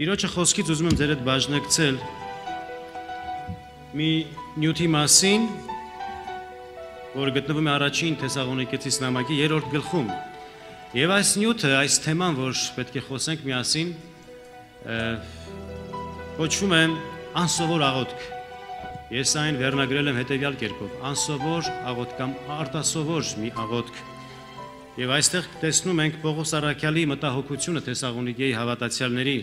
Տիրոջը խոսքից ուզում եմ ձեր հետ բաժնեկցել մի նյութի մասին, որ գտնվում է առաջին Թեսաղոնիկեցի նամակի 3-րդ գլխում։ Եվ այս նյութը, այս թեման, որ պետք է խոսենք միասին, կոչվում է անսովոր աղոթք։ Ես այն վերնագրել եմ հետևյալ կերպով. անսովոր աղոթք կամ արտասովոր մի աղոթք։ Եվ այստեղ տեսնում ենք Պողոս Արաքյալի մտահոգությունը Թեսաղոնիկեի հավատացյալների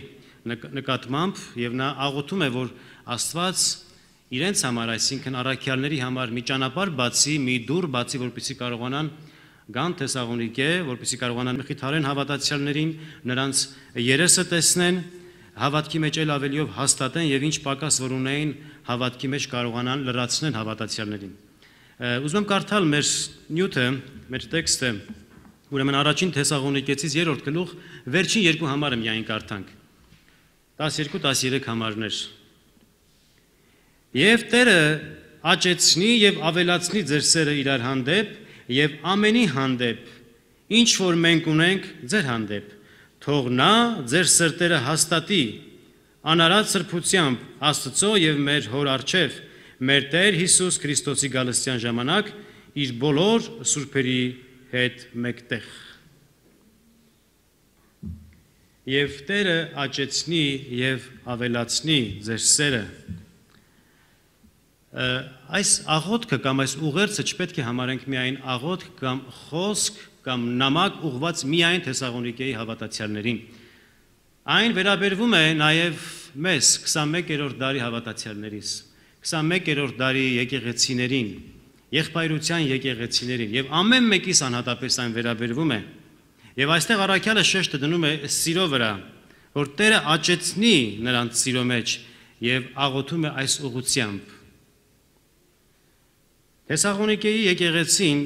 նկատմամբ եւ նա աղոթում է, որ Աստված իրենց համար, այսինքն առաքյալների համար մի ճանապարհ բացի, մի դուր բացի, որպեսզի կարողանան գան Թեսաղոնիկե, որպեսզի կարողանան մխիթարեն հավատացյալներին, նրանց երեսը տեսնեն, հավատքի մեջ էլ ավելիով հաստատեն եւ ինչ պակաս որ ունեին հավատքի մեջ կարողանան լրացնել հավատացյալներին։ Ուզում եմ կարդալ մեր նյութը, մեր տեքստը, ուրեմն առաջին Թեսաղոնիկեցից 3-րդ գլուխ վերջին երկու համարը միայն կարդանք։ 12-13 համարներ։ Եվ Տերը աճեցնի եւ ավելացնի ձեր սերը իրար հանդեպ եւ ամենի հանդեպ, ինչ որ մենք ունենք ձեր հանդեպ։ Թող նա ձեր սրտերը հաստատի անարատ սրբությամբ Աստծո եւ մեր Հոր արչեվ, մեր Տեր Հիսուս Քրիստոսի գալստյան ժամանակ իր բոլոր սուրբերի հետ մեկտեղ եւ Տերը աճեցնի եւ ավելացնի ձեր սերը։ Այս աղոթքը կամ այս ուղերձը չպետք է համարենք միայն աղոթք կամ խոսք կամ նամակ ուղված միայն Թեսաղոնիկեի հավատացյալներին։ Այն վերաբերվում է նաև մեզ 21-րդ դարի հավատացյալներից, 21-րդ դարի եկեղեցիներին, եղբայրության եկեղեցիներին եւ ամեն մեկիս անհատապես այն վերաբերվում է։ եկեղ Եվ այստեղ առաքյալը շեշտը դնում է սիրո վրա, որ Տերը աճեցնի նրանց սիրո մեջ եւ աղոթում է այս ուղությամբ։ Թեսաղոնիկեի եկեղեցին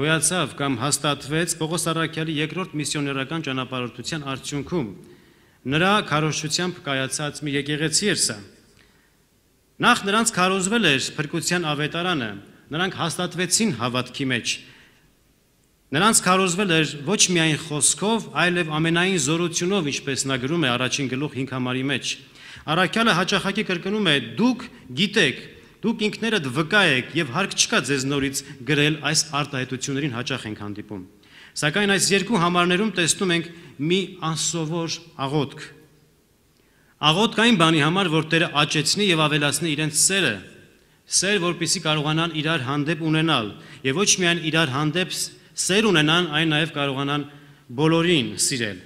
գոյացավ կամ հաստատվեց Պողոս առաքյալի երկրորդ միսիոներական ճանապարհորդության արդյունքում։ Նրա քարոշչությամբ կայացած մի եկեղեցի էր սա։ Նախ նրանց քարոզվել էր փրկության ավետարանը, նրանք հաստատվեցին հավատքի մեջ, Նրանց քարոզվել էր ոչ միայն խոսքով, այլև ամենայն զորությունով, ինչպես նա գրում է առաջին գլուխ 5 համարի մեջ։ Արաքյալը հաճախակի կրկնում է. դուք գիտեք, դուք ինքներդ վկա եք եւ հարկ չկա ձեզ նորից գրել այս արտահայտություններին հաճախ ենք հանդիպում։ Սակայն այս երկու համարներում տեսնում ենք մի անսովոր աղոթք։ Աղոթք այն բանի համար, որ Տերը աճեցնի եւ ավելացնի իրենց սերը, սեր, որպիսի կարողանան իրար հանդեպ ունենալ եւ ոչ միայն իրար հանդեպ սեր ունենան, այն նաև կարողանան բոլորին սիրել։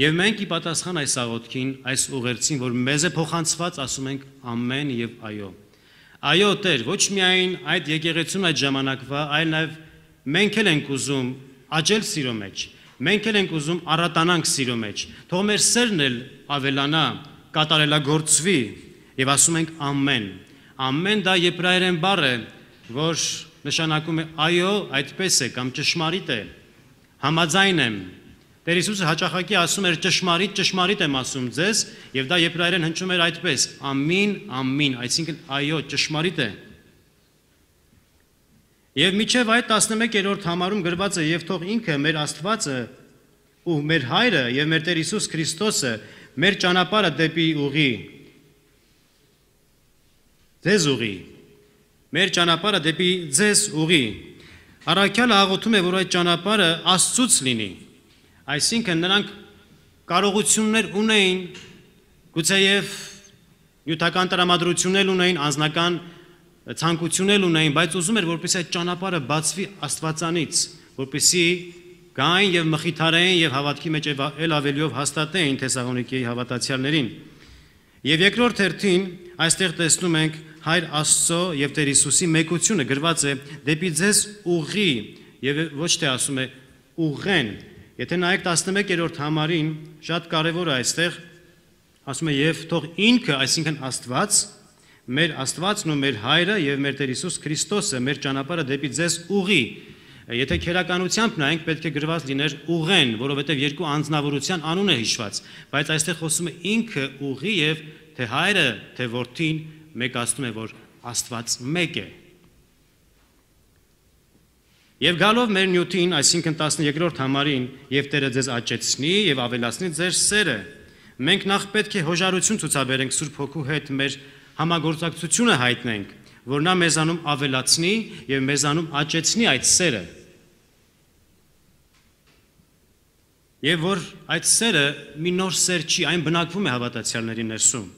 Եվ մենք ի պատասխան այս աղոթքին, այս ուղերձին, որ մեզ է փոխանցված, ասում ենք ամեն եւ այո։ Այո, Տեր, ոչ միայն այդ եկեղեցում այդ ժամանակվա, այլ նաև մենք էլ ենք ուզում աճել սիրո մեջ։ Մենք էլ ենք ուզում առատանանք սիրո մեջ։ Թող մեր սերն էլ ավելանա, կատարելագործվի եւ ասում ենք ամեն։ Ամեն դա եբրայերեն բառ է, որ նշանակում է այո, այդպես է կամ ճշմարիտ է։ Համաձայն եմ։ Տեր Հիսուսը հաճախակի ասում էր ճշմարիտ, ճշմարիտ եմ ասում ձեզ, եւ դա եբրայերեն հնչում էր այդպես. ամին, ամին, այսինքն այո, ճշմարիտ է։ Եվ միջև այդ 11-րդ համարում գրված է եւ թող ինքը մեր Աստվածը ու մեր Հայրը եւ մեր Տեր Հիսուս Քրիստոսը մեր ճանապարհը դեպի ուղի։ Ձեզ ուղի մեր ճանապարհը դեպի ձեզ ուղի։ Առաքյալը աղոթում է, որ այդ ճանապարհը Աստծուց լինի։ Այսինքն նրանք կարողություններ ունեին, գուցեև նյութական տրամադրություններ ունեին, անձնական ցանկություններ ունեին, բայց ուզում էր, որպես այդ ճանապարհը բացվի Աստվածանից, որպեսի գային եւ մխիթարեին եւ հավատքի մեջ ել ավելիով հաստատեին Թեսաղոնիկեի հավատացյալներին։ Եվ երկրորդ հերթին այստեղ տեսնում ենք Հայր Աստծո եւ Տեր Հիսուսի մեկությունը գրված է դեպի ձեզ ուղի եւ ոչ թե ասում է ուղեն։ Եթե նայեք 11-րդ համարին, շատ կարեւոր է այստեղ ասում է եւ թող ինքը, այսինքն Աստված, մեր Աստվածն ու մեր Հայրը եւ մեր Տեր Հիսուս Քրիստոսը մեր ճանապարհը դեպի ձեզ ուղի։ Եթե քերականությամբ նայենք, պետք է գրված լիներ ուղեն, որովհետև երկու անձնավորության անուն է հիշված, բայց այստեղ խոսում է ինքը ուղի եւ թե հայրը, թե որդին, մեկը ասում է, որ Աստված մեկ է։ Եվ գալով մեր նյութին, այսինքն 13-րդ համարին, եւ Տերը ձեզ աճեցնի եւ ավելացնի ձեր սերը, մենք նախ պետք է հոժարություն ցուցաբերենք Սուրբ Հոգու հետ մեր համագործակցությունը հայտնենք, որ նա մեզանում ավելացնի եւ մեզանում աճեցնի այդ սերը։ Եվ որ այդ սերը մի նոր սեր չի, այն բնակվում է հավատացյալների ներսում։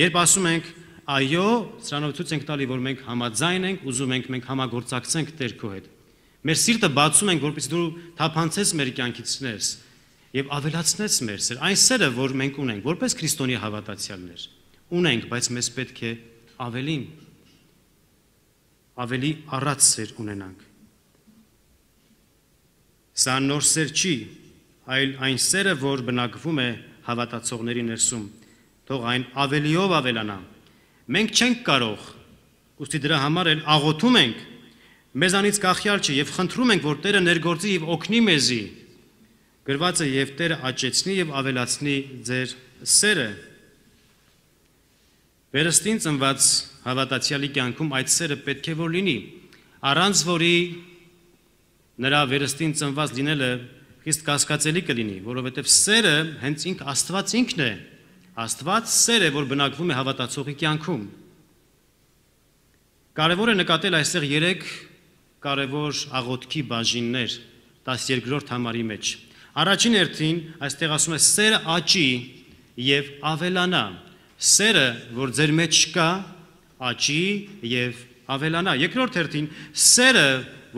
Երբ ասում ենք Այո, սրանով ցույց ենք տալի, որ մենք համաձայն ենք, ուզում ենք մենք համագործակցենք Տեր քո հետ։ Մեր սիրտը բացում ենք, որպեսզի դու թափանցես մեր կյանքիցներս եւ ավելացնես մեր սեր։ Այն սերը, որ մենք ունենք, որպես քրիստոնյա հավատացյալներ, ունենք, բայց մեզ պետք է ավելին ավելի առած սեր ունենանք։ Սա նոր սեր չի, այլ այն սերը, որ բնակվում է հավատացողների ներսում։ Թող այն ավելիով ավելանա Մենք չենք կարող, ուստի դրա համար էլ աղոթում ենք, մեզանից կախյալ չէ եւ խնդրում ենք, որ Տերը ներգործի եւ օգնի մեզի։ Գրված է եւ Տերը աճեցնի եւ ավելացնի ձեր սերը։ Վերստին ծնված հավատացյալի կյանքում այդ սերը պետք է որ լինի, առանց որի նրա վերստին ծնված լինելը խիստ կասկածելի կլինի, որովհետև սերը հենց ինք Աստված ինքն է, ինք Աստված սեր է, որ բնակվում է հավատացողի կյանքում։ Կարևոր է նկատել այստեղ 3 կարևոր աղոթքի բաժիններ 12-րդ համարի մեջ։ Առաջին հերթին այստեղ ասում է սերը աճի եւ ավելանա։ Սերը, որ ձեր մեջ կա, աճի եւ ավելանա։ Երկրորդ հերթին սերը,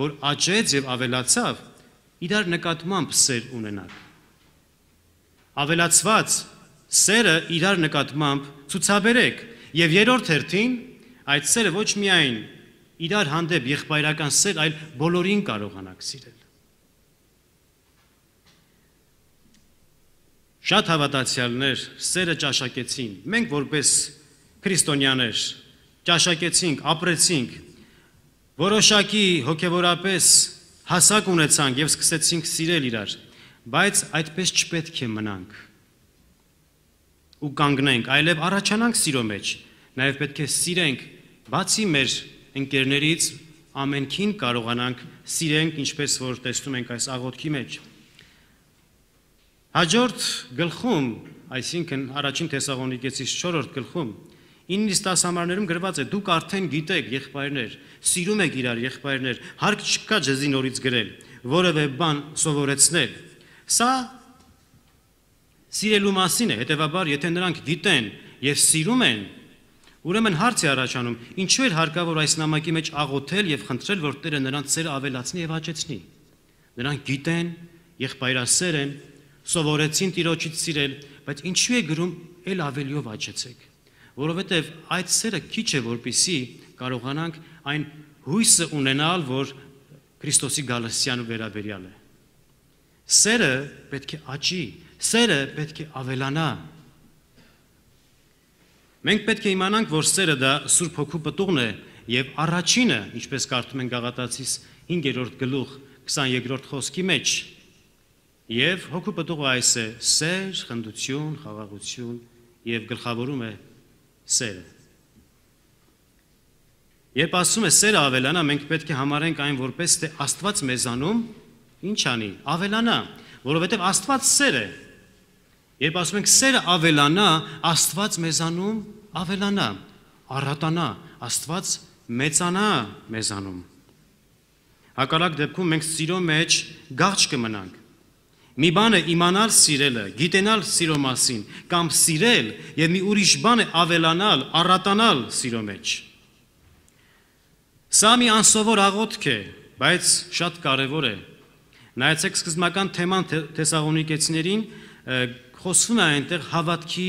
որ աճեց եւ ավելացավ, իրար նկատմամբ սեր ունենակ։ Ավելացված սերը իրար նկատմամբ ցուցաբերեք եւ երրորդ հերթին այդ սերը ոչ միայն իրար հանդեպ եղբայրական սեր, այլ բոլորին կարողանաք սիրել։ Շատ հավատացյալներ սերը ճաշակեցին։ Մենք որպես քրիստոնյաներ ճաշակեցինք, ապրեցինք, որոշակի հոգևորապես հասակ ունեցանք եւ սկսեցինք սիրել իրար, բայց այդպես չպետք է մնանք ու կանգնենք, այլև առաջանանք սիրո մեջ։ Նաև պետք է սիրենք, բացի մեր ընկերներից ամենքին կարողանանք սիրենք, ինչպես որ տեսնում ենք այս աղոթքի մեջ։ Հաջորդ գլխում, այսինքն առաջին Թեսաղոնիկեցիս 4-րդ գլխում 9-ից 10 համարներում գրված է՝ դուք արդեն գիտեք, եղբայրներ, սիրում եք իրար, եղբայրներ, հարկ չկա ջզի նորից գրել, որևէ բան սովորեցնել։ Սա սիրելու մասին է, հետևաբար եթե նրանք գիտեն եւ սիրում են, ուրեմն հարց է առաջանում, ինչու էր հարկավոր այս նամակի մեջ աղոթել եւ խնդրել, որ Տերը նրանց սերը ավելացնի եւ աճեցնի։ Նրանք գիտեն, եղբայրասեր են, սովորեցին Տիրոջից սիրել, բայց ինչու է գրում ել ավելիով աճեցեք։ Որովհետեւ այդ սերը քիչ է, որpիսի կարողանանք այն հույսը ունենալ, որ Քրիստոսի գալստյան վերաբերյալ է։ Սերը պետք է աճի, Սերը պետք է ավելանա։ Մենք պետք է իմանանք, որ սերը դա Սուրբ Հոգու պտուղն է եւ առաջինը, ինչպես կարդում են Գաղատացիս 5-րդ գլուխ 22-րդ խոսքի մեջ, եւ Հոգու պտուղը այս է՝ սեր, խնդություն, խաղաղություն եւ գլխավորում է սերը։ Երբ ասում է սերը ավելանա, մենք պետք է համարենք այն որպես թե Աստված մեզանում ինչ անի, ավելանա, որովհետև Աստված սեր է, Երբ ասում ենք սերը ավելանա, Աստված մեզանում ավելանա, առատանա, Աստված մեծանա մեզանում։ Հակառակ դեպքում մենք սիրո մեջ գաղճ կմնանք։ Մի բան է իմանալ սիրելը, գիտենալ սիրո մասին, կամ սիրել եւ մի ուրիշ բան է ավելանալ, առատանալ սիրո մեջ։ Սա մի անսովոր աղոթք է, բայց շատ կարեւոր է։ Նայեցեք սկզբնական թեման Թեսաղոնիկեցիներին խոսվում է այնտեղ հավատքի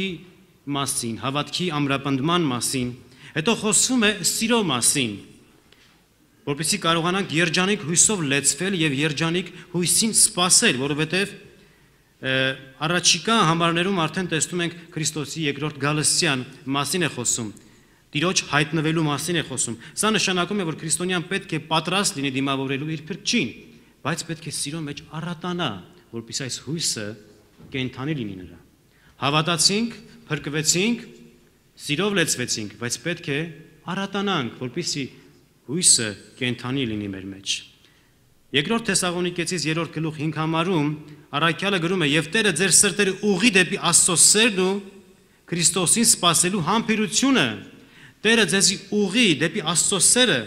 մասին, հավատքի ամրապնդման մասին, հետո խոսվում է սիրո մասին, որպեսի կարողանանք երջանիկ հույսով լեցվել և երջանիկ հույսին սպասել, որովհետև առաջիկա համարներում արդեն տեսնում ենք Քրիստոսի երկրորդ գալստյան մասին է խոսում, տիրոջ հայտնվելու մասին է խոսում։ Սա նշանակում է, որ քրիստոնյան պետք է պատրաստ լինի դիմավորելու իր փրկչին, բայց պետք է սիրո մեջ առատանա, որպես այս հույսը կենթանի լինի նրա։ Հավատացինք, փրկվեցինք, սիրով լեցվեցինք, բայց պետք է առատանանք, որպիսի հույսը կենթանի լինի մեր մեջ։ Երկրորդ Թեսաղոնիկեցից 3-րդ գլուխ 5 համարում առաքյալը գրում է. «Եվ Տերը ձեր սրտերը ուղի դեպի Աստծո սերն ու Քրիստոսին սпасելու համբերությունը, Տերը ձեզի ուղի դեպի Աստծո սերը,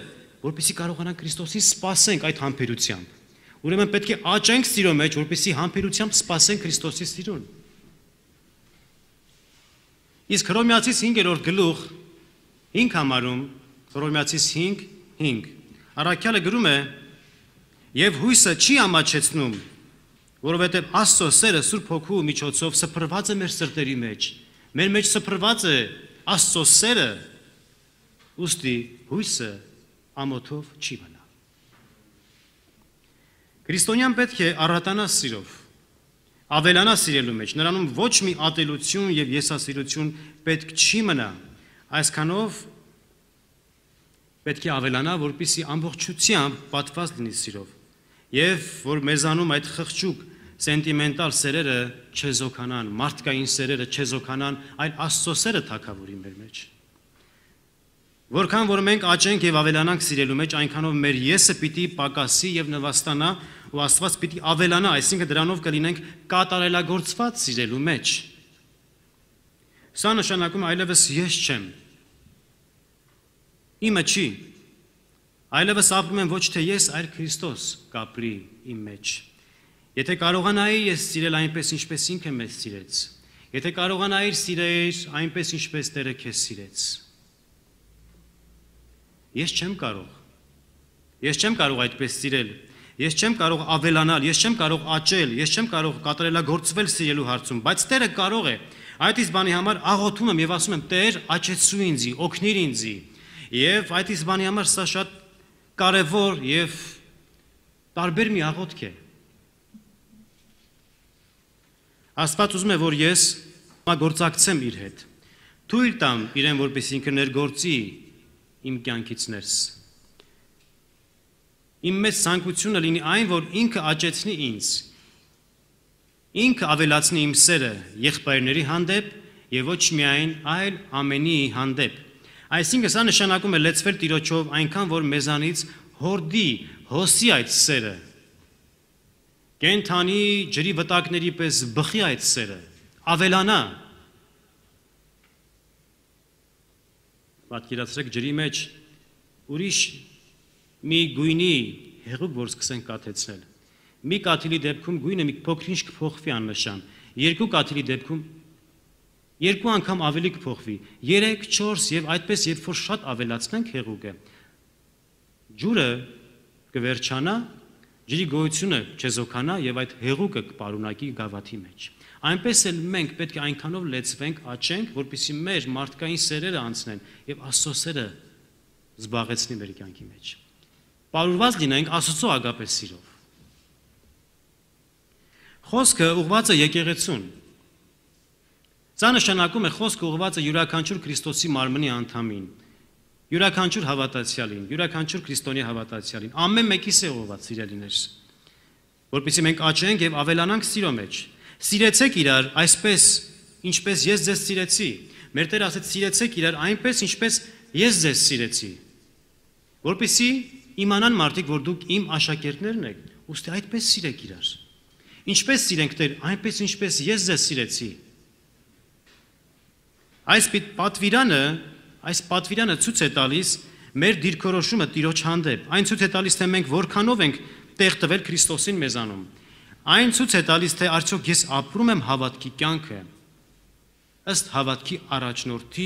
որպեսի կարողանանք Քրիստոսին սпасենք այդ համբերությամբ»։ Ուրեմն պետք է աճենք սիրո մեջ, որպեսզի համբերությամբ սпасենք Քրիստոսի սիրուն։ Իսկ Հռոմեացիս 5-րդ գլուխ 5 համարում Հռոմեացիս 5 5 Առաքյալը գրում է եւ հույսը չի ամաչեցնում որովհետեւ Աստծո սերը Սուրբ Հոգու միջոցով սփռված է մեր սրտերի մեջ մեր մեջ սփռված է Աստծո սերը ուստի հույսը ամոթով չի մնա Քրիստոնյան պետք է առատանա սիրով, ավելանա սիրելու մեջ, նրանում ոչ մի ատելություն եւ եսասիրություն պետք չի մնա։ Այսքանով պետք է ավելանա, որպիսի ամբողջությամբ պատված լինի սիրով եւ որ մեզանում այդ խղճուկ սենտիմենտալ սերերը չեզոքանան, մարդկային սերերը չեզոքանան, այլ Աստծո սերը թակավորի մեր մեջ։ մեջ Որքան որ մենք աճենք եւ ավելանանք սիրելու մեջ, այնքանով մեր եսը պիտի պակասի եւ նվաստանա ու Աստված պիտի ավելանա, այսինքն դրանով կլինենք կատարելագործված սիրելու մեջ։ Սա նշանակում այլևս ես չեմ։ Իմը չի։ Այլևս ապրում եմ ոչ թե ես, այլ Քրիստոս կապրի իմ մեջ։ Եթե կարողանայի ես սիրել այնպես, ինչպես ինքը մեզ սիրեց, եթե կարողանայի սիրել այնպես, ինչպես Տերը քեզ սիրեց, Ես չեմ կարող։ Ես չեմ կարող այդպես սիրել։ Ես չեմ կարող ավելանալ, ես չեմ կարող աճել, ես չեմ կարող կատարելագործվել սիրելու հարցում, բայց Տերը կարող է։ Այդ իսկ բանի համար աղոթում եմ եւ ասում եմ՝ Տեր, աճեցու ինձի, օգնիր ինձի։ Եվ այդ իսկ բանի համար սա շատ կարևոր եւ տարբեր մի աղոթք է։ Աստված ուզում է, որ ես գործակցեմ իր հետ։ Թույլ տամ իրեն, որպես ինքը ներգործի իմ կյանքիցներս։ Իմ մեծ ցանկությունը լինի այն, որ ինքը աճեցնի ինձ։ Ինքը ավելացնի իմ սերը եղբայրների հանդեպ եւ ոչ միայն, այլ ամենի հանդեպ։ Այսինքն սա նշանակում է լեցվել Տիրոջով այնքան, որ մեզանից հորդի, հոսի այդ սերը։ Կենթանի ջրի վտակների պես բխի այդ սերը, ավելանա Պատկերացրեք ջրի մեջ ուրիշ մի գույնի հեղուկ, որ սկսեն կաթեցնել։ Մի կաթիլի դեպքում գույնը մի փոքրինչ կփոխվի աննշան, երկու կաթիլի դեպքում երկու անգամ ավելի կփոխվի, 3, 4 եւ այդպես երբ որ շատ ավելացնենք հեղուկը, ջուրը կվերջանա, ջրի գոյությունը չեզոքանա եւ այդ հեղուկը կպարունակի գավաթի մեջ։ Այնպես էլ մենք պետք է այնքանով լեցվենք, աճենք, որպեսզի մեր մարդկային սերերը անցնեն եւ Աստծո սերը զբաղեցնի մեր կյանքի մեջ։ Պարուրված լինենք Աստծո ագապե սիրով։ Խոսքը ուղղված է եկեղեցուն։ Սա նշանակում է խոսքը ուղղված է յուրաքանչյուր Քրիստոսի մարմնի անդամին, յուրաքանչյուր հավատացյալին, յուրաքանչյուր քրիստոնյա հավատացյալին։ Ամեն մեկիս է ուղղված, սիրելիներ, որպեսզի մենք աճենք եւ ավելանանք սիրո մեջ Սիրեցեք իրար այսպես, ինչպես ես ձեզ սիրեցի։ Մեր Տեր ասաց սիրեցեք իրար այնպես, ինչպես ես ձեզ սիրեցի։ Որպեսզի իմանան մարդիկ, որ դուք իմ աշակերտներն եք, ուստի այդպես սիրեք իրար։ Ինչպես սիրենք Տեր, այնպես ինչպես ես ձեզ սիրեցի։ Այս պատվիրանը, այս պատվիրանը ցույց է տալիս մեր դիրքորոշումը Տիրոջ հանդեպ։ Այն ցույց է տալիս, թե մենք որքանով ենք տեղ տվել Քրիստոսին մեզանում Այն ցույց է տալիս, թե արդյոք ես ապրում եմ հավատքի կյանքը ըստ հավատքի առաջնորդի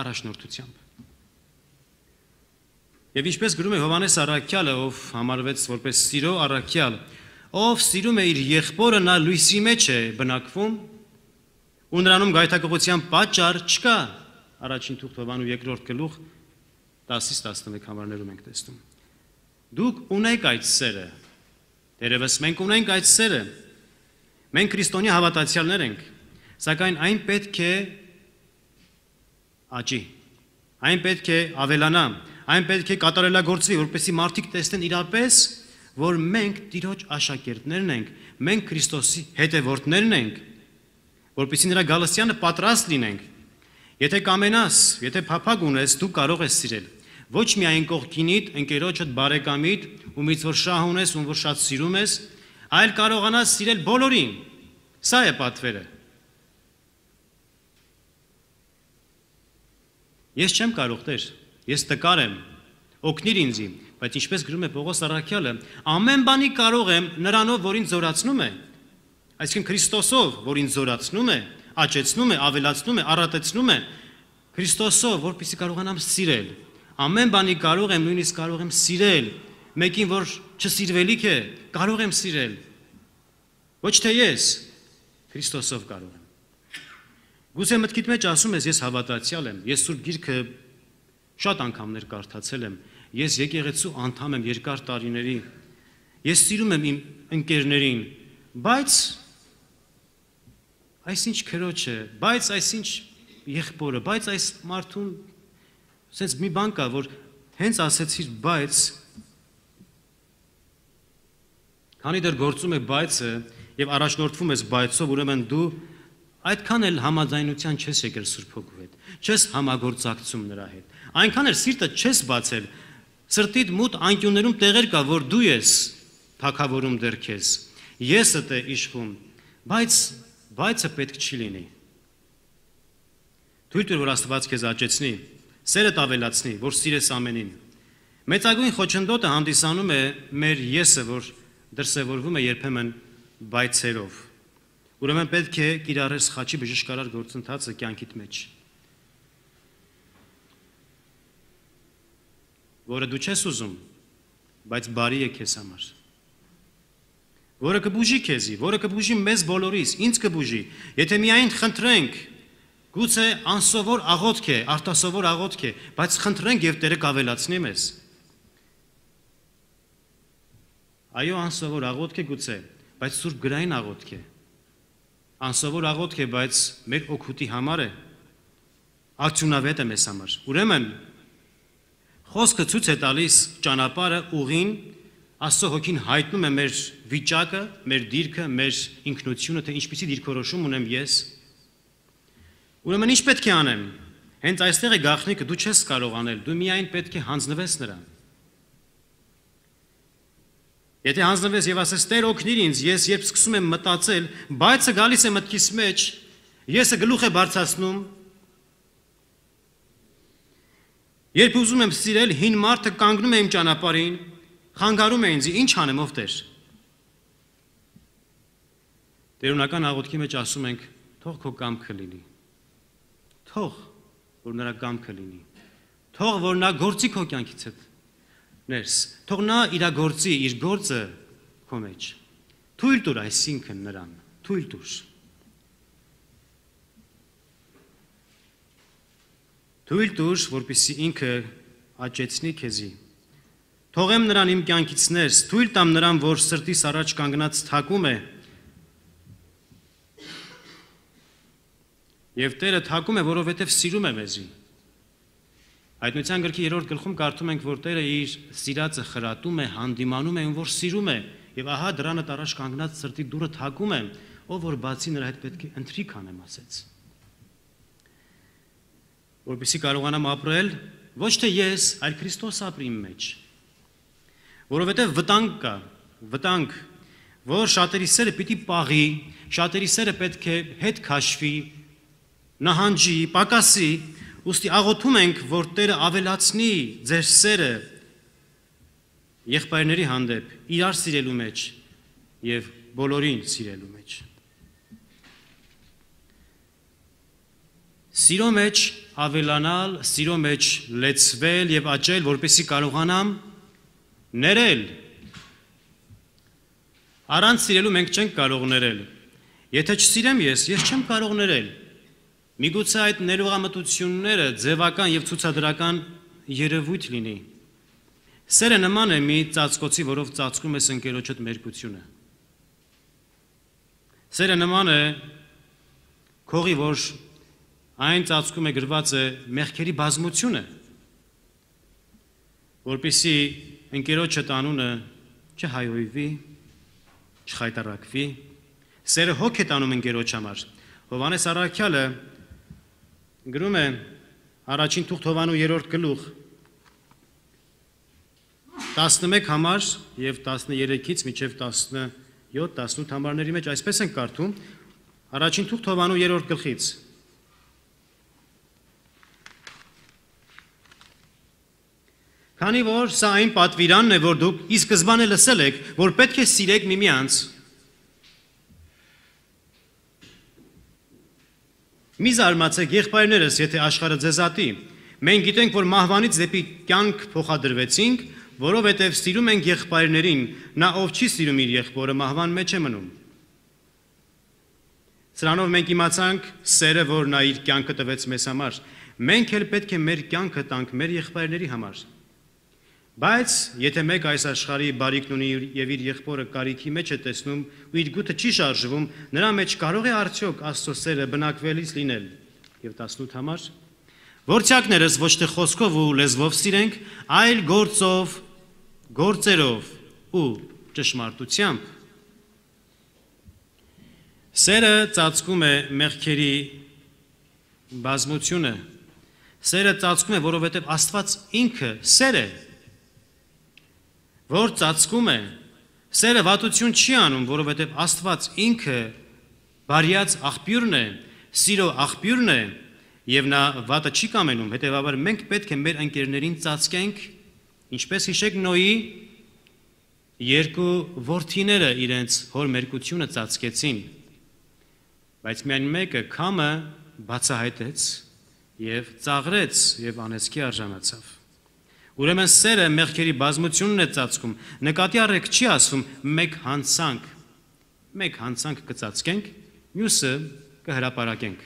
առաջնորդությամբ։ Եվ ինչպես գրում է Հովանես Արաքյալը, ով համարվեց որպես սիրո Արաքյալ, ով սիրում է իր եղբորը, նա լույսի մեջ է բնակվում, ու նրանում գայթակղության պատճառ չկա։ Առաջին թուղթ Հովանու երկրորդ գլուխ 10-ից 11 համարներում ենք տեսնում։ Դուք ունեք այդ սերը, Տերևս մենք ունենք այդ սերը։ Մենք քրիստոնյա հավատացյալներ ենք, սակայն այն պետք է աճի։ Այն պետք է ավելանա, այն պետք է կատարելագործվի, որպեսզի մարդիկ տեսնեն իրապես, որ մենք Տիրոջ աշակերտներն ենք, մենք Քրիստոսի հետևորդներն ենք, որպեսզի նրա գալստյանը պատրաստ լինենք։ Եթե կամենաս, եթե փափագ ունես, դու կարող ես սիրել Ոչ միայն կողքինիդ, ընկերոջդ, բարեկամիդ, ումից որ շահ ունես, ում որ շատ սիրում ես, այլ կարողանաս սիրել բոլորին։ Սա է պատվերը։ Ես չեմ կարող, Տեր, ես տկար եմ, օգնիր ինձ, բայց ինչպես գրում է Պողոս Արաքյալը, ամեն բանի կարող եմ նրանով, որ ինձ զորացնում է։ Այսինքն Քրիստոսով, որ ինձ զորացնում է, աճեցնում է, ավելացնում է, առատեցնում է, Քրիստոսով, որպեսզի կարողանամ սիրել, Ամեն բանի կարող եմ, նույնիսկ կարող եմ սիրել, մեկին, որ չսիրվելիք է, կարող եմ սիրել։ Ոչ թե ես, Քրիստոսով կարող եմ։ Գուցե մտքիդ մեջ ասում ես, ես հավատացյալ եմ, ես Սուրբ Գիրքը շատ անգամներ կարդացել եմ, ես եկեղեցու անդամ եմ երկար տարիների, ես սիրում եմ իմ ընկերներին, բայց այսինչ քրոջ է, բայց այսինչ եղբորը, բայց այս մարդուն Սենց մի բան կա, որ հենց ասեցիր բայց քանի դեռ գործում է բայցը եւ առաջնորդվում ես բայցով, ուրեմն դու այդքան էլ համաձայնության չես եկել Սուրբ Հոգու հետ։ Չես համագործակցում նրա հետ։ Այնքան էլ սիրտը չես բացել։ Սրտիդ մութ անկյուններում տեղեր կա, որ դու ես թակավորում դեր քեզ։ Եսդ է իշխում, բայց բայցը պետք չի լինի։ Թույլ տուր, որ Աստված քեզ աճեցնի Սերդ ավելացնի, որ սիրես ամենին։ Մեծագույն խոչընդոտը հանդիսանում է մեր եսը, որ դրսևորվում է երբեմն բայցերով։ Ուրեմն պետք է կիրառես խաչի բժշկարար գործընթացը կյանքիդ մեջ։ Որը դու չես ուզում, բայց բարի է քեզ համար որը կբուժի քեզի, որը կբուժի մեզ բոլորիս, ինձ կբուժի։ Եթե միայն խնդրենք Գուցե անսովոր աղոթք է, արտասովոր աղոթք է, բայց խնդրենք եւ Տերը կավելացնի մեզ։ Այո, անսովոր աղոթք է գուցե, բայց Սուրբ գրային աղոթք է։ Անսովոր աղոթք է, բայց մեր օգուտի համար է։ Ակցիոնավետ է մեզ համար։ Ուրեմն խոսքը ցույց է տալիս ճանապարհը ուղին Աստծո հոգին հայտնում է մեր վիճակը, մեր դիրքը, մեր ինքնությունը, թե ինչպիսի դիրքորոշում ունեմ ես Ուրեմն ինչ պետք է անեմ։ Հենց այստեղ է գաղտնիքը, դու չես կարող անել, դու միայն պետք է հանձնվես նրան։ Եթե հանձնվես եւ ասես Տեր օգնիր ինձ, ես երբ սկսում եմ մտածել, բայցը գալիս է մտքիս մեջ, եսը գլուխ է բարձրացնում։ Երբ ուզում եմ սիրել հին մարդը կանգնում է իմ ճանապարհին, խանգարում է ինձ, ինչ անեմ ով Տեր։ Տերունական աղոթքի մեջ ասում ենք, թող քո կամքը լինի թող որ նրա կամքը լինի թող որ նա գործի քո կյանքից հետ ներս թող նա իր գործի իր գործը քո մեջ թույլ տուր այսինքն նրան թույլ տուր Թույլ տուր, որպեսզի ինքը աճեցնի քեզի։ Թողեմ նրան իմ կյանքից ներս, թույլ տամ նրան, որ սրտիս առաջ կանգնած թակում է, Եվ Տերը թակում է, որովհետև սիրում է մեզին։ Հայտնության գրքի 3-րդ գլխում կարդում ենք, որ Տերը իր սիրածը խրատում է, հանդիմանում է, որ սիրում է, եւ ահա դրանը տարաշ կանգնած սրտի դուրը թակում է, ով որ բացի նրա հետ պետք է ընթրիկ անեմ ասեց։ Որպեսի կարողանամ ապրել, ոչ թե ես, այլ Քրիստոս ապրի իմ մեջ։ Որովհետև վտանգ կա, վտանգ, որ շատերի սերը պիտի պաղի, շատերի սերը պետք է հետ քաշվի, նահանջի, պակասի, ուստի աղոթում ենք, որ Տերը ավելացնի ձեր սերը եղբայրների հանդեպ, իրար սիրելու մեջ եւ բոլորին սիրելու մեջ։ Սիրո մեջ ավելանալ, սիրո մեջ լեցվել եւ աճել, որպեսի կարողանամ ներել։ Առանց սիրելու մենք չենք կարող ներել։ Եթե չսիրեմ ես, ես չեմ կարող ներել։ Միգուցե այդ ներողամտությունները ձևական եւ ցուցադրական երևույթ լինի։ Սերը նման է մի ծածկոցի, որով ծածկում ես ընկերոջդ մերկությունը։ Սերը նման է քողի, որ այն ծածկում է գրված է մեղքերի բազմությունը, որբիսի ընկերոջդ անունը չհայհոյվի, չխայտարակվի։ Սերը հոգ է տանում ընկերոջ համար։ Հովանես Արաքյալը գրում է առաջին թուղթ Հովանու երրորդ գլուխ 11 համար եւ 13-ից մինչեւ 17-18 համարների մեջ այսպես են կարդում առաջին թուղթ Հովանու երրորդ գլխից Քանի որ սա այն պատվիրանն է, որ դուք ի սկզբանե լսել եք, որ պետք է սիրեք միմյանց մի Մի զարմացեք եղբայրներս, եթե աշխարհը ձեզ ատի։ Մենք գիտենք, որ մահվանից դեպի կյանք փոխադրվեցինք, որովհետև սիրում ենք եղբայրներին, նա ով չի սիրում իր եղբորը մահվան մեջ է մնում։ Սրանով մենք իմացանք սերը, որ նա իր կյանքը տվեց մեզ համար։ Մենք էլ պետք է մեր կյանքը տանք մեր եղբայրների համար։ Բայց եթե մեկ այս աշխարհի բարիքն ունի եւ իր եղբորը կարիքի մեջ է տեսնում ու իր գութը չի շարժվում, նրա մեջ կարող է արդյոք Աստծո սերը բնակվելիս լինել։ Եվ 18 համար Որցակներս ոչ թե խոսքով ու լեզվով սիրենք, այլ գործով, գործերով ու ճշմարտությամբ։ Սերը ծածկում է մեղքերի բազմությունը։ Սերը ծածկում է, որովհետև Աստված ինքը սեր է որ ծածկում է, սերը վատություն չի անում, որովհետև Աստված ինքը բարյաց աղբյուրն է, սիրո աղբյուրն է, եւ նա վատը չի կամենում, հետեւաբար մենք պետք է մեր ընկերներին ծածկենք, ինչպես հիշեք Նոյի երկու որդիները իրենց հոր մերկությունը ծածկեցին։ Բայց միայն մեկը կամը բացահայտեց եւ ծաղրեց եւ անեսքի արժանացավ։ Ուրեմն սերը մեղքերի բազմությունն է ծածկում։ Նկատի առեք, չի ասում մեկ հանցանք։ Մեկ հանցանք կծածկենք, մյուսը կհրաապարակենք։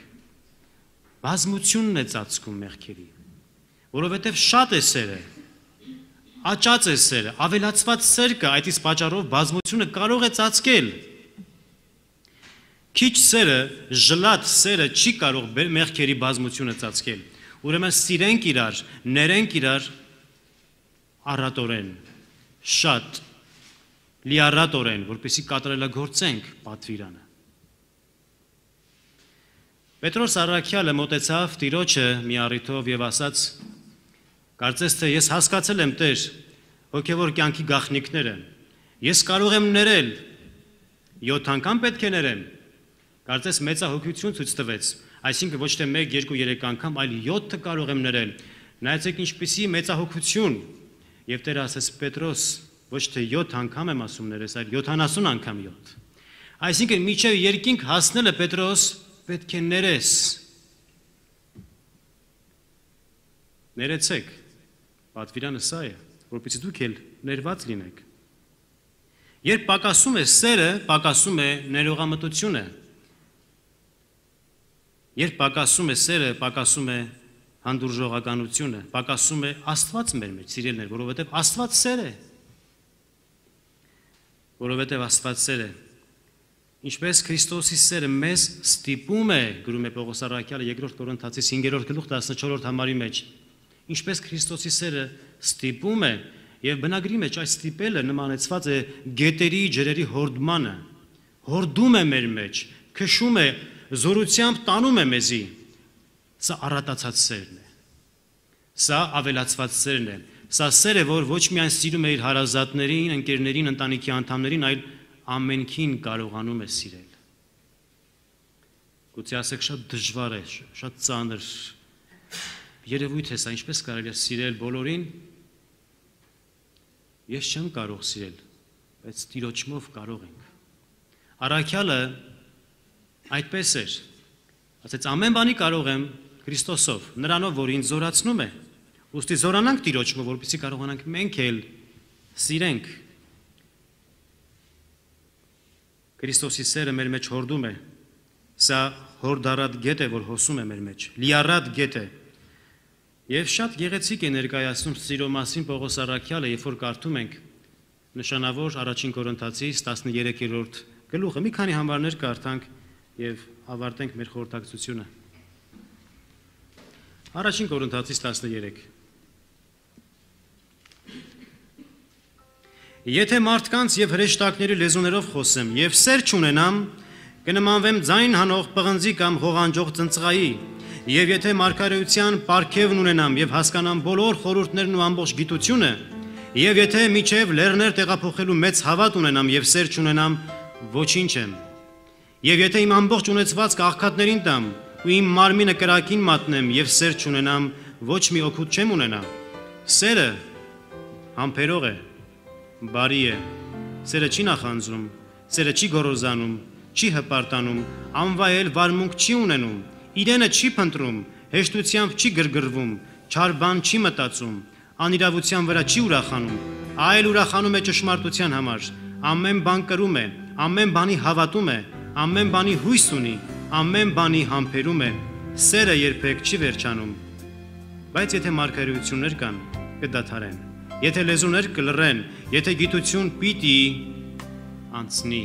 Բազմությունն է ծածկում մեղքերի, որովհետև շատ է սերը։ Աճած է սերը, ավելացված սեր կա, այդ իսկ պատճառով բազմությունը կարող է ծածկել։ Քիչ սերը, ժլատ սերը չի կարող մեղքերի բազմությունը ծածկել։ Ուրեմն սիրենք իրար, ներենք իրար, առատորեն, շատ լիարատորեն, որպեսի կատարելագործենք պատվիրանը։ Պետրոս Արաքյալը մտեցավ Տիրոջը մի առիթով եւ ասաց. Կարծես թե ես հասկացել եմ Տեր հոգեոր կյանքի գախնիկները։ Ես կարող եմ ներել 7 անգամ պետք է ներեմ։ Կարծես մեծահոգություն ցույց տվեց, այսինքն ոչ թե 1, 2, 3 անգամ, այլ 7-ը կարող եմ ներել։ Նայեցեք ինչպեսի մեծահոգություն Եվ Տեր ասես Պետրոս, ոչ թե 7 անգամ եմ ասում ներես, այլ 70 անգամ 7։ Այսինքն միջև երկինք հասնելը Պետրոս պետք է ներես։ Ներեցեք։ Պատվիրանը սա է, որովհետեւ դուք էլ ներված լինեք։ Երբ պակասում է սերը, պակասում է ներողամտությունը։ Երբ պակասում է սերը, պակասում է հանդուրժողականությունը պակասում է Աստված մեր մեջ, սիրելներ, որովհետև Աստված սեր է։ Որովհետև Աստված սեր է։ Ինչպես Քրիստոսի սերը մեզ ստիպում է, գրում է Պողոս Առաքյալը 2-րդ Կորինթացի 5-րդ գլուխ 14-րդ համարի մեջ։ Ինչպես Քրիստոսի սերը ստիպում է, եւ բնագրի մեջ այս ստիպելը նմանեցված է գետերի ջրերի հորդմանը։ Հորդում է մեր մեջ, քշում է, զորությամբ տանում է մեզի։ մեջ, Սա առատացած սերն է։ Սա ավելացված սերն է։ Սա սեր է, որ ոչ միայն սիրում է իր հարազատներին, ընկերներին, ընտանիքի անդամներին, այլ ամենքին կարողանում է սիրել։ Գուցե ասեք շատ դժվար է, շատ ծանր։ Երևույթ է սա, ինչպես կարելի է սիրել բոլորին։ Ես չեմ կարող սիրել, բայց ծիրոջմով կարող ենք։ Արաքյալը այդպես էր։ Ասեց ամեն բանի կարող եմ, Քրիստոսով, նրանով, որ ինձ զորացնում է։ Ոստի զորանանք Տիրոջը, որպեսզի կարողանանք մենք էլ սիրենք։ Քրիստոսի սերը մեր մեջ հորդում է։ Սա հորդարատ գետ է, որ հոսում է մեր մեջ։ Լիարատ գետ է։ Եվ շատ գեղեցիկ է ներկայացնում սիրո մասին Պողոս Արաքյալը, երբ որ կարդում ենք նշանավոր առաջին Կորինթացիս 13-րդ գլուխը։ Մի քանի համարներ կարդանք եւ ավարտենք մեր խորհրդակցությունը։ Առաջին Կորինթացից 13 Եթե մարդկանց եւ հրեշտակների լեզուներով խոսեմ եւ սեր չունենամ, կնմանվեմ ձայն հանող պղնձի կամ հողանջող ծնծղայի, եւ եթե մարգարեության պարգևն ունենամ եւ հասկանամ բոլոր խորհուրդներն ու ամբողջ գիտությունը, եւ եթե միջև լեռներ տեղափոխելու մեծ հավատ ունենամ եւ սեր չունենամ, ոչինչ եմ։ Եվ եթե իմ ամբողջ ունեցված կաղքատներին տամ, ու իմ մարմինը կրակին մատնեմ եւ սեր չունենամ, ոչ մի օգուտ չեմ ունենա։ Սերը համբերող է, բարի է։ Սերը չի նախանձում, սերը չի գොරոզանում, չի հպարտանում, անվայել վարմունք չի ունենում, իրենը չի փնտրում, հեշտությամբ չի գրգռվում, չար բան չի մտածում, անիրավության վրա չի ուրախանում, այլ ուրախանում է ճշմարտության համար, ամեն բան կրում է, ամեն բանի հավատում է, ամեն բանի հույս ունի, ամեն բանի համբերում է, սերը երբեք չի վերջանում։ Բայց եթե մարգարեություններ կան, կդադարեն։ Եթե լեզուներ կլռեն, եթե գիտություն պիտի անցնի։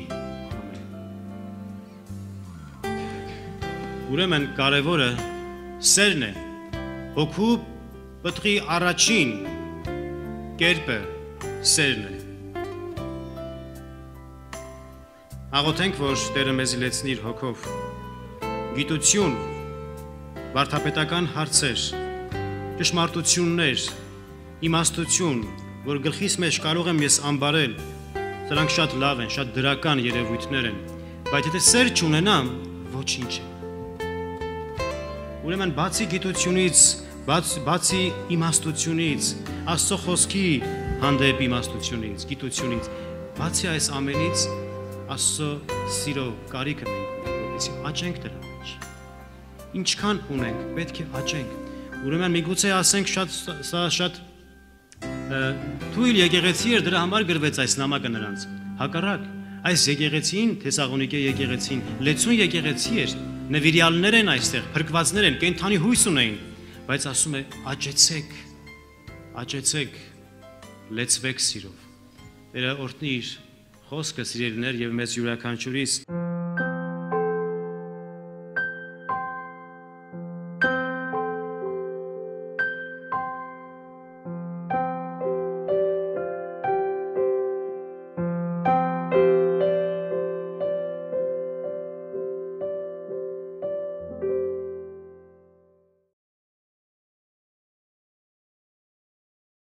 Ուրեմն կարևորը սերն է։ Հոգու պտղի առաջին կերպը սերն է։ Աղոթենք, որ Տերը մեզ լեցնի իր հոգով գիտություն, վարդապետական հարցեր, ճշմարտություններ, իմաստություն, որ գլխիս մեջ կարող եմ ես ամբարել, սրանք շատ լավ են, շատ դրական երևույթներ են, բայց եթե սեր չունենամ, ոչինչ է։ Ուրեմն բացի գիտությունից, բաց, բացի իմաստությունից, Աստծո խոսքի հանդեպ իմաստությունից, գիտությունից, բացի այս ամենից Աստծո սիրո կարիքը մենք ունենք, որովհետեւ աճենք դրան ինչքան ունենք, պետք է աճենք։ Ուրեմն միգուցե ասենք շատ սա շատ թույլ եկեղեցի էր, դրա համար գրվեց այս նամակը նրանց։ Հակառակ, այս եկեղեցին, Թեսաղոնիկե եկեղեցին, լեցուն եկեղեցի էր, նվիրյալներ են այստեղ, փրկվածներ են, կենթանի հույս ունեին, բայց ասում է աճեցեք, աճեցեք, լեցվեք սիրով։ Տերը օրհնի իր խոսքը սիրելիներ եւ մեզ յուրաքանչյուրիս